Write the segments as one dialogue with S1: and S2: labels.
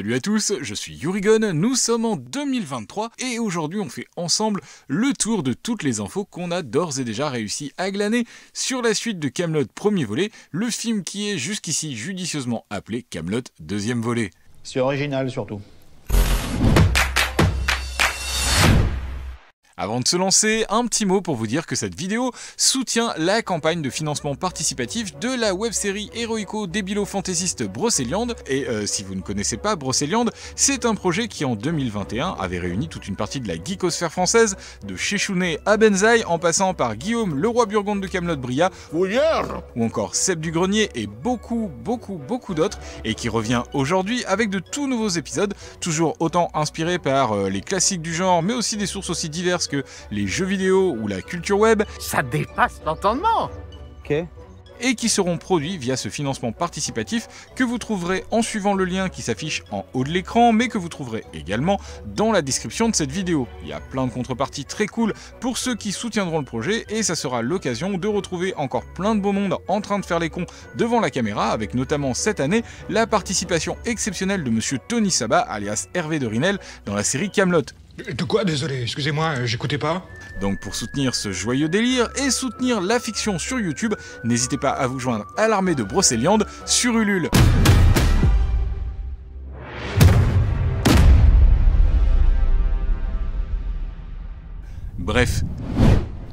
S1: Salut à tous, je suis Yurigon, nous sommes en 2023 et aujourd'hui on fait ensemble le tour de toutes les infos qu'on a d'ores et déjà réussi à glaner sur la suite de Camelot premier volet, le film qui est jusqu'ici judicieusement appelé Camelot deuxième volet. C'est original surtout. Avant de se lancer, un petit mot pour vous dire que cette vidéo soutient la campagne de financement participatif de la web-série héroïco débilo fantaisiste Brocéliande et euh, si vous ne connaissez pas Brocéliande, c'est un projet qui en 2021 avait réuni toute une partie de la geekosphère française de Chechounet à Benzaï en passant par Guillaume le Roi Burgonde de Camelot Bria ou encore Seb du Grenier et beaucoup beaucoup beaucoup d'autres et qui revient aujourd'hui avec de tout nouveaux épisodes toujours autant inspirés par euh, les classiques du genre mais aussi des sources aussi diverses que les jeux vidéo ou la culture web, ça dépasse l'entendement. Ok et qui seront produits via ce financement participatif que vous trouverez en suivant le lien qui s'affiche en haut de l'écran, mais que vous trouverez également dans la description de cette vidéo. Il y a plein de contreparties très cool pour ceux qui soutiendront le projet, et ça sera l'occasion de retrouver encore plein de beaux mondes en train de faire les cons devant la caméra, avec notamment cette année la participation exceptionnelle de monsieur Tony Saba alias Hervé de Rinel, dans la série Camelot. De quoi Désolé, excusez-moi, euh, j'écoutais pas. Donc pour soutenir ce joyeux délire et soutenir la fiction sur YouTube, n'hésitez pas à vous joindre à l'armée de Brocéliande sur Ulule. Bref,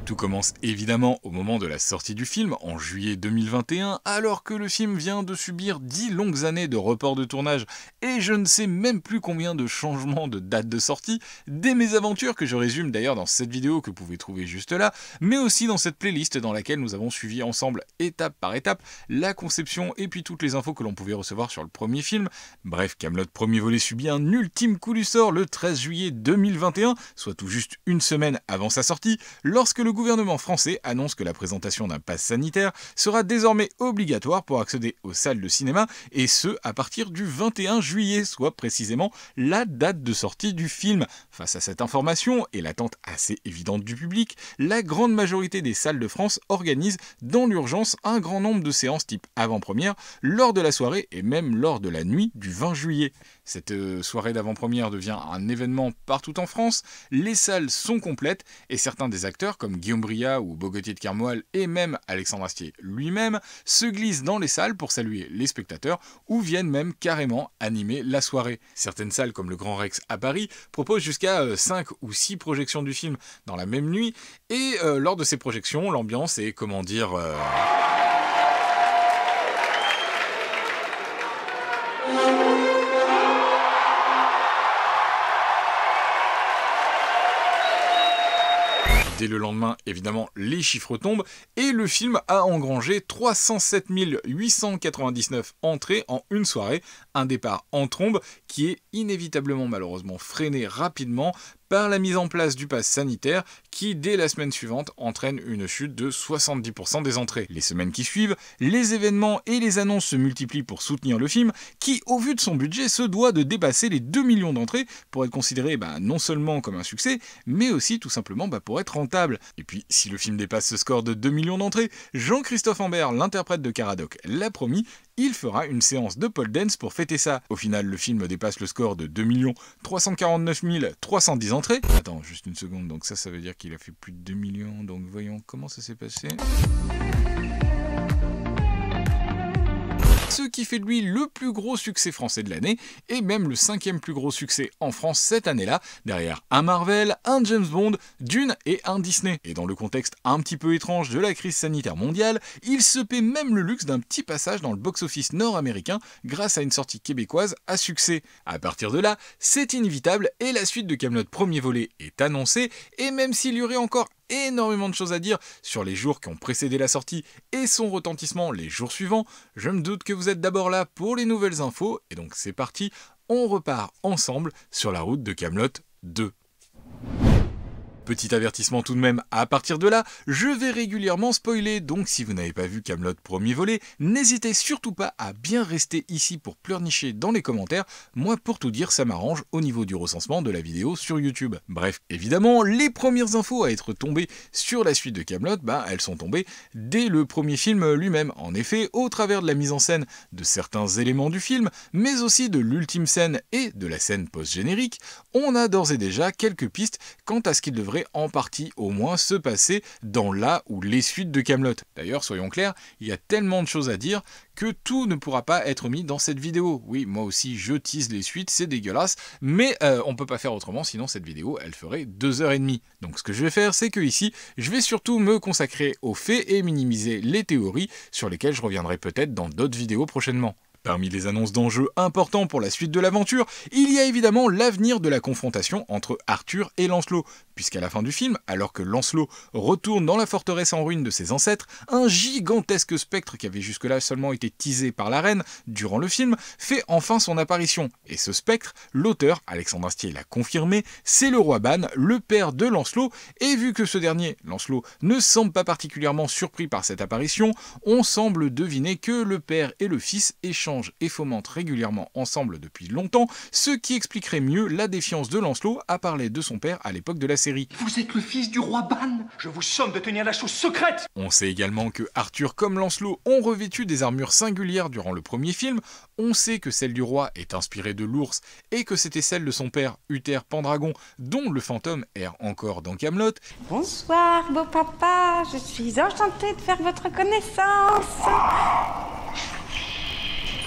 S1: tout commence évidemment au moment de la sortie du film, en juillet 2021, alors que le film vient de subir dix longues années de report de tournage et je ne sais même plus combien de changements de date de sortie, des mésaventures que je résume d'ailleurs dans cette vidéo que vous pouvez trouver juste là, mais aussi dans cette playlist dans laquelle nous avons suivi ensemble étape par étape la conception et puis toutes les infos que l'on pouvait recevoir sur le premier film. Bref, Camelot premier volet subit un ultime coup du sort le 13 juillet 2021, soit tout juste une semaine avant sa sortie, lorsque le le gouvernement français annonce que la présentation d'un pass sanitaire sera désormais obligatoire pour accéder aux salles de cinéma, et ce, à partir du 21 juillet, soit précisément la date de sortie du film. Face à cette information et l'attente assez évidente du public, la grande majorité des salles de France organisent dans l'urgence un grand nombre de séances type avant-première lors de la soirée et même lors de la nuit du 20 juillet. Cette euh, soirée d'avant-première devient un événement partout en France, les salles sont complètes et certains des acteurs comme Guillaume Bria ou Bogotier de Kermoal et même Alexandre Astier lui-même se glissent dans les salles pour saluer les spectateurs ou viennent même carrément animer la soirée. Certaines salles comme le Grand Rex à Paris proposent jusqu'à 5 euh, ou 6 projections du film dans la même nuit et euh, lors de ces projections l'ambiance est comment dire... Dès le lendemain, évidemment, les chiffres tombent et le film a engrangé 307 899 entrées en une soirée, un départ en trombe qui est inévitablement malheureusement freiné rapidement par la mise en place du pass sanitaire qui, dès la semaine suivante, entraîne une chute de 70% des entrées. Les semaines qui suivent, les événements et les annonces se multiplient pour soutenir le film, qui, au vu de son budget, se doit de dépasser les 2 millions d'entrées pour être considéré bah, non seulement comme un succès, mais aussi tout simplement bah, pour être rentable. Et puis, si le film dépasse ce score de 2 millions d'entrées, Jean-Christophe Ambert, l'interprète de Caradoc, l'a promis, il fera une séance de pole dance pour fêter ça. Au final, le film dépasse le score de 2 349 310 entrées. Attends, juste une seconde, donc ça, ça veut dire qu'il a fait plus de 2 millions, donc voyons comment ça s'est passé ce qui fait de lui le plus gros succès français de l'année et même le cinquième plus gros succès en France cette année-là, derrière un Marvel, un James Bond, Dune et un Disney. Et dans le contexte un petit peu étrange de la crise sanitaire mondiale, il se paie même le luxe d'un petit passage dans le box-office nord-américain grâce à une sortie québécoise à succès. À partir de là, c'est inévitable et la suite de Camelot premier volet est annoncée et même s'il y aurait encore énormément de choses à dire sur les jours qui ont précédé la sortie et son retentissement les jours suivants. Je me doute que vous êtes d'abord là pour les nouvelles infos, et donc c'est parti, on repart ensemble sur la route de Camelot 2. Petit avertissement tout de même, à partir de là, je vais régulièrement spoiler, donc si vous n'avez pas vu Camelot premier volet, n'hésitez surtout pas à bien rester ici pour pleurnicher dans les commentaires, moi pour tout dire ça m'arrange au niveau du recensement de la vidéo sur YouTube. Bref, évidemment, les premières infos à être tombées sur la suite de Camelot, bah, elles sont tombées dès le premier film lui-même. En effet, au travers de la mise en scène de certains éléments du film, mais aussi de l'ultime scène et de la scène post-générique, on a d'ores et déjà quelques pistes quant à ce qu'il devrait en partie au moins se passer dans la ou les suites de Camelot. D'ailleurs, soyons clairs, il y a tellement de choses à dire que tout ne pourra pas être mis dans cette vidéo. Oui, moi aussi je tease les suites, c'est dégueulasse, mais on euh, on peut pas faire autrement, sinon cette vidéo elle ferait 2 et demie. Donc ce que je vais faire, c'est que ici, je vais surtout me consacrer aux faits et minimiser les théories sur lesquelles je reviendrai peut-être dans d'autres vidéos prochainement. Parmi les annonces d'enjeux importants pour la suite de l'aventure, il y a évidemment l'avenir de la confrontation entre Arthur et Lancelot, puisqu'à la fin du film, alors que Lancelot retourne dans la forteresse en ruine de ses ancêtres, un gigantesque spectre qui avait jusque-là seulement été teasé par la reine durant le film fait enfin son apparition. Et ce spectre, l'auteur, Alexandre Astier l'a confirmé, c'est le roi Ban, le père de Lancelot, et vu que ce dernier, Lancelot, ne semble pas particulièrement surpris par cette apparition, on semble deviner que le père et le fils échangent et fomentent régulièrement ensemble depuis longtemps, ce qui expliquerait mieux la défiance de Lancelot à parler de son père à l'époque de la série. Vous êtes le fils du roi Ban Je vous somme de tenir la chose secrète On sait également que Arthur comme Lancelot ont revêtu des armures singulières durant le premier film, on sait que celle du roi est inspirée de l'ours et que c'était celle de son père, Uther Pendragon, dont le fantôme erre encore dans Camelot. Bonsoir, beau papa, je suis enchantée de faire votre connaissance.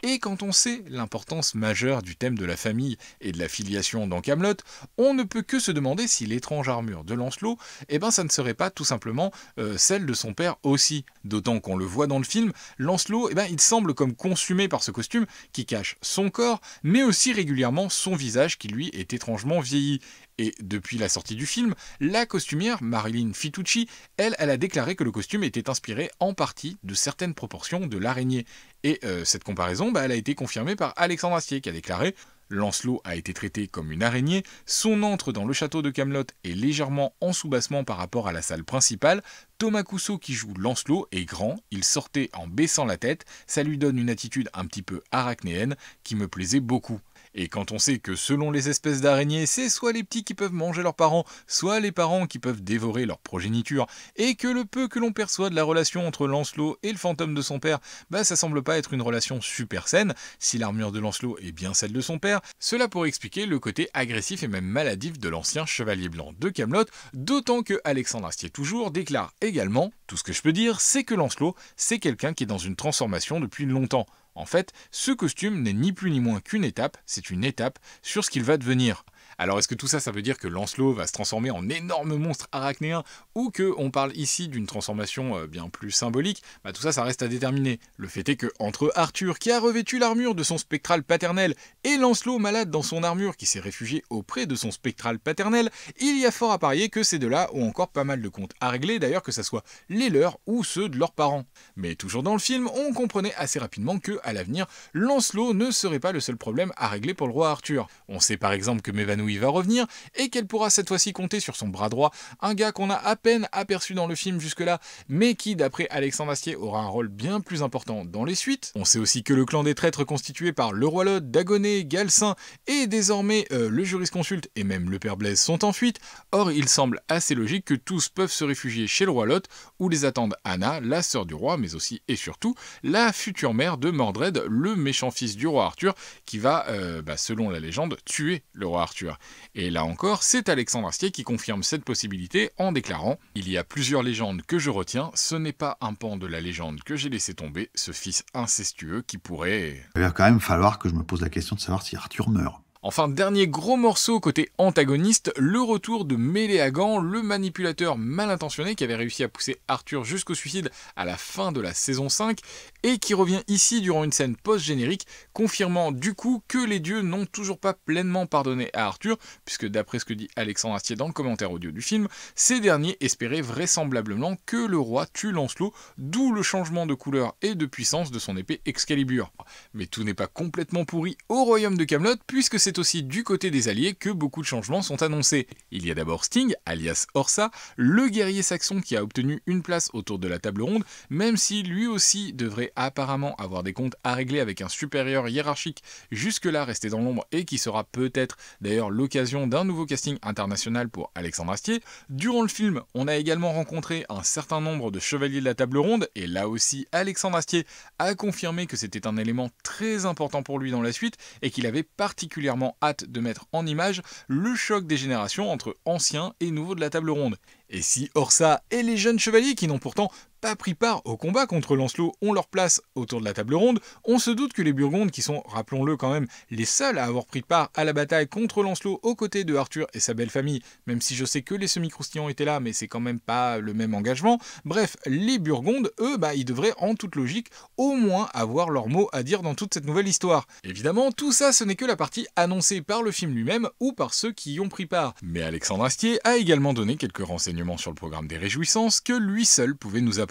S1: Et quand on sait l'importance majeure du thème de la famille et de la filiation dans Camelot, on ne peut que se demander si l'étrange armure de Lancelot, eh ben ça ne serait pas tout simplement euh, celle de son père aussi. D'autant qu'on le voit dans le film, Lancelot, eh ben, il semble comme consumé par ce costume qui cache son corps, mais aussi régulièrement son visage qui lui est étrangement vieilli. Et depuis la sortie du film, la costumière Marilyn Fitucci, elle, elle a déclaré que le costume était inspiré en partie de certaines proportions de l'araignée. Et euh, cette comparaison, bah, elle a été confirmée par Alexandre Astier qui a déclaré Lancelot a été traité comme une araignée, son entre dans le château de Camelot est légèrement en soubassement par rapport à la salle principale, Thomas Cousseau qui joue Lancelot est grand, il sortait en baissant la tête, ça lui donne une attitude un petit peu arachnéenne qui me plaisait beaucoup. Et quand on sait que selon les espèces d'araignées, c'est soit les petits qui peuvent manger leurs parents, soit les parents qui peuvent dévorer leur progéniture, et que le peu que l'on perçoit de la relation entre Lancelot et le fantôme de son père, bah ça semble pas être une relation super saine, si l'armure de Lancelot est bien celle de son père, cela pourrait expliquer le côté agressif et même maladif de l'ancien chevalier blanc de Camelot, d'autant que Alexandre Astier toujours déclare également tout ce que je peux dire, c'est que Lancelot, c'est quelqu'un qui est dans une transformation depuis longtemps. En fait, ce costume n'est ni plus ni moins qu'une étape, c'est une étape sur ce qu'il va devenir. Alors est-ce que tout ça, ça veut dire que Lancelot va se transformer en énorme monstre arachnéen ou que on parle ici d'une transformation euh, bien plus symbolique bah, Tout ça, ça reste à déterminer. Le fait est que entre Arthur, qui a revêtu l'armure de son spectral paternel, et Lancelot, malade dans son armure, qui s'est réfugié auprès de son spectral paternel, il y a fort à parier que ces deux-là ont encore pas mal de comptes à régler, d'ailleurs que ce soit les leurs ou ceux de leurs parents. Mais toujours dans le film, on comprenait assez rapidement que, à l'avenir, Lancelot ne serait pas le seul problème à régler pour le roi Arthur. On sait par exemple que m'évanouir va revenir, et qu'elle pourra cette fois-ci compter sur son bras droit, un gars qu'on a à peine aperçu dans le film jusque-là, mais qui, d'après Alexandre Astier, aura un rôle bien plus important dans les suites. On sait aussi que le clan des traîtres constitué par le roi Lot, Dagonet, Galsin et désormais euh, le jurisconsulte et même le père Blaise sont en fuite, or il semble assez logique que tous peuvent se réfugier chez le roi Lot, où les attendent Anna, la sœur du roi, mais aussi et surtout la future mère de Mordred, le méchant fils du roi Arthur, qui va, euh, bah, selon la légende, tuer le roi Arthur. Et là encore, c'est Alexandre Astier qui confirme cette possibilité en déclarant Il y a plusieurs légendes que je retiens, ce n'est pas un pan de la légende que j'ai laissé tomber, ce fils incestueux qui pourrait. Il va quand même falloir que je me pose la question de savoir si Arthur meurt. Enfin, dernier gros morceau côté antagoniste, le retour de Méléagan, le manipulateur mal intentionné qui avait réussi à pousser Arthur jusqu'au suicide à la fin de la saison 5, et qui revient ici durant une scène post-générique, confirmant du coup que les dieux n'ont toujours pas pleinement pardonné à Arthur, puisque d'après ce que dit Alexandre Astier dans le commentaire audio du film, ces derniers espéraient vraisemblablement que le roi tue Lancelot, d'où le changement de couleur et de puissance de son épée Excalibur. Mais tout n'est pas complètement pourri au royaume de Camelot, puisque c'est c'est aussi du côté des Alliés que beaucoup de changements sont annoncés. Il y a d'abord Sting, alias Orsa, le guerrier saxon qui a obtenu une place autour de la table ronde, même si lui aussi devrait apparemment avoir des comptes à régler avec un supérieur hiérarchique jusque-là resté dans l'ombre et qui sera peut-être d'ailleurs l'occasion d'un nouveau casting international pour Alexandre Astier. Durant le film, on a également rencontré un certain nombre de chevaliers de la table ronde et là aussi Alexandre Astier a confirmé que c'était un élément très important pour lui dans la suite et qu'il avait particulièrement hâte de mettre en image le choc des générations entre anciens et nouveaux de la table ronde. Et si Orsa et les jeunes chevaliers, qui n'ont pourtant pas pris part au combat contre Lancelot ont leur place autour de la table ronde, on se doute que les Burgondes, qui sont, rappelons-le quand même, les seuls à avoir pris part à la bataille contre Lancelot aux côtés de Arthur et sa belle famille, même si je sais que les semi-croustillants étaient là, mais c'est quand même pas le même engagement. Bref, les Burgondes, eux, bah, ils devraient en toute logique au moins avoir leur mot à dire dans toute cette nouvelle histoire. Évidemment, tout ça, ce n'est que la partie annoncée par le film lui-même ou par ceux qui y ont pris part. Mais Alexandre Astier a également donné quelques renseignements sur le programme des réjouissances que lui seul pouvait nous apporter.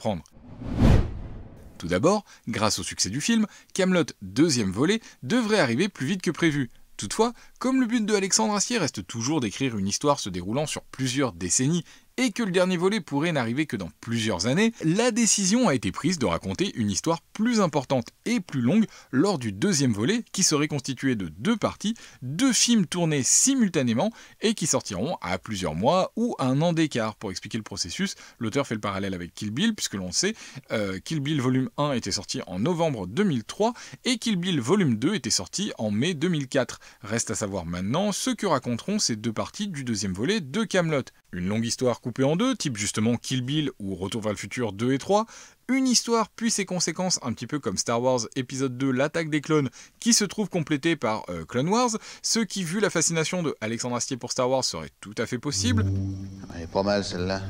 S1: Tout d'abord, grâce au succès du film, Camelot deuxième volet devrait arriver plus vite que prévu. Toutefois, comme le but de Alexandre Acier reste toujours d'écrire une histoire se déroulant sur plusieurs décennies et que le dernier volet pourrait n'arriver que dans plusieurs années, la décision a été prise de raconter une histoire plus importante et plus longue lors du deuxième volet qui serait constitué de deux parties, deux films tournés simultanément et qui sortiront à plusieurs mois ou un an d'écart. Pour expliquer le processus, l'auteur fait le parallèle avec Kill Bill puisque l'on sait euh, Kill Bill volume 1 était sorti en novembre 2003 et Kill Bill volume 2 était sorti en mai 2004. Reste à savoir maintenant ce que raconteront ces deux parties du deuxième volet de Camelot. Une longue histoire coupée en deux, type justement Kill Bill ou Retour vers le futur 2 et 3, une histoire puis ses conséquences, un petit peu comme Star Wars épisode 2 L'attaque des clones, qui se trouve complétée par euh, Clone Wars, ce qui, vu la fascination de Alexandre Astier pour Star Wars, serait tout à fait possible. Elle est pas mal celle-là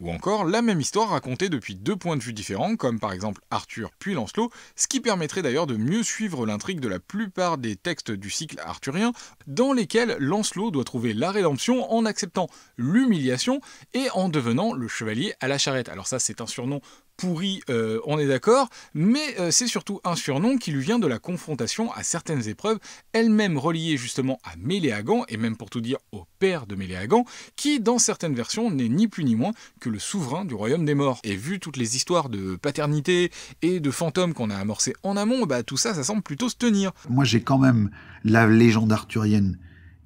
S1: ou encore la même histoire racontée depuis deux points de vue différents, comme par exemple Arthur puis Lancelot, ce qui permettrait d'ailleurs de mieux suivre l'intrigue de la plupart des textes du cycle arthurien, dans lesquels Lancelot doit trouver la rédemption en acceptant l'humiliation et en devenant le chevalier à la charrette. Alors ça c'est un surnom pourri, euh, on est d'accord, mais euh, c'est surtout un surnom qui lui vient de la confrontation à certaines épreuves, elles-mêmes reliées justement à Méléagan, et même pour tout dire au père de Méléagan, qui dans certaines versions n'est ni plus ni moins que le souverain du royaume des morts. Et vu toutes les histoires de paternité et de fantômes qu'on a amorcées en amont, bah, tout ça, ça semble plutôt se tenir. Moi j'ai quand même la légende arthurienne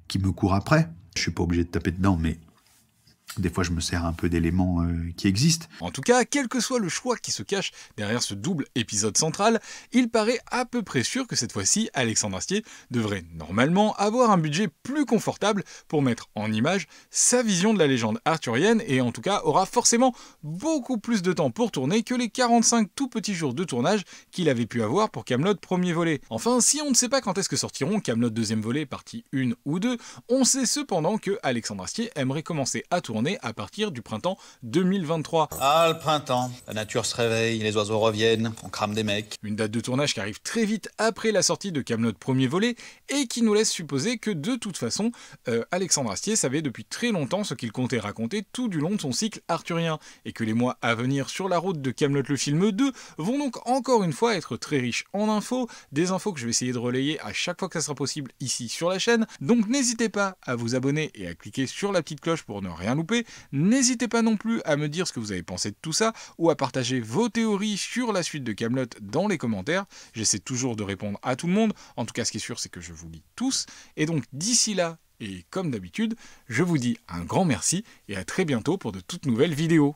S1: qui me court après, je suis pas obligé de taper dedans, mais des fois, je me sers un peu d'éléments euh, qui existent. En tout cas, quel que soit le choix qui se cache derrière ce double épisode central, il paraît à peu près sûr que cette fois-ci, Alexandre Astier devrait normalement avoir un budget plus confortable pour mettre en image sa vision de la légende arthurienne et en tout cas aura forcément beaucoup plus de temps pour tourner que les 45 tout petits jours de tournage qu'il avait pu avoir pour Camelot premier volet. Enfin, si on ne sait pas quand est-ce que sortiront Camelot deuxième volet partie 1 ou 2, on sait cependant que Alexandre Astier aimerait commencer à tourner à partir du printemps 2023. Ah, le printemps, la nature se réveille, les oiseaux reviennent, on crame des mecs. Une date de tournage qui arrive très vite après la sortie de Camelot premier volet et qui nous laisse supposer que de toute façon, euh, Alexandre Astier savait depuis très longtemps ce qu'il comptait raconter tout du long de son cycle arthurien et que les mois à venir sur la route de Camelot le film 2 vont donc encore une fois être très riches en infos, des infos que je vais essayer de relayer à chaque fois que ça sera possible ici sur la chaîne. Donc n'hésitez pas à vous abonner et à cliquer sur la petite cloche pour ne rien louper N'hésitez pas non plus à me dire ce que vous avez pensé de tout ça ou à partager vos théories sur la suite de Camelot dans les commentaires. J'essaie toujours de répondre à tout le monde. En tout cas, ce qui est sûr, c'est que je vous lis tous. Et donc d'ici là, et comme d'habitude, je vous dis un grand merci et à très bientôt pour de toutes nouvelles vidéos.